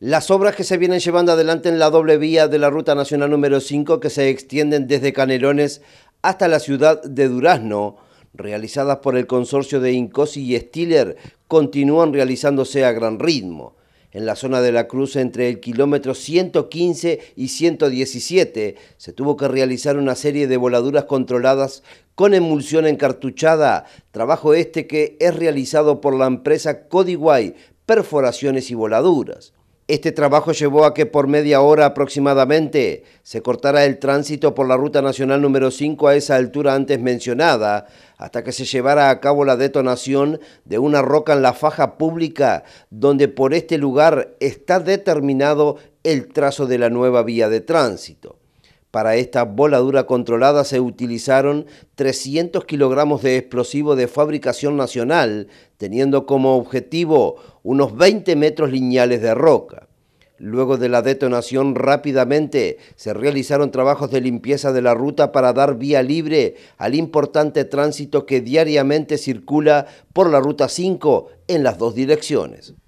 Las obras que se vienen llevando adelante en la doble vía de la Ruta Nacional número 5 que se extienden desde Canelones hasta la ciudad de Durazno, realizadas por el consorcio de Incosi y Stiller, continúan realizándose a gran ritmo. En la zona de la cruz entre el kilómetro 115 y 117 se tuvo que realizar una serie de voladuras controladas con emulsión encartuchada, trabajo este que es realizado por la empresa Codiguay Perforaciones y Voladuras. Este trabajo llevó a que por media hora aproximadamente se cortara el tránsito por la ruta nacional número 5 a esa altura antes mencionada, hasta que se llevara a cabo la detonación de una roca en la faja pública, donde por este lugar está determinado el trazo de la nueva vía de tránsito. Para esta voladura controlada se utilizaron 300 kilogramos de explosivo de fabricación nacional, teniendo como objetivo unos 20 metros lineales de roca. Luego de la detonación rápidamente se realizaron trabajos de limpieza de la ruta para dar vía libre al importante tránsito que diariamente circula por la Ruta 5 en las dos direcciones.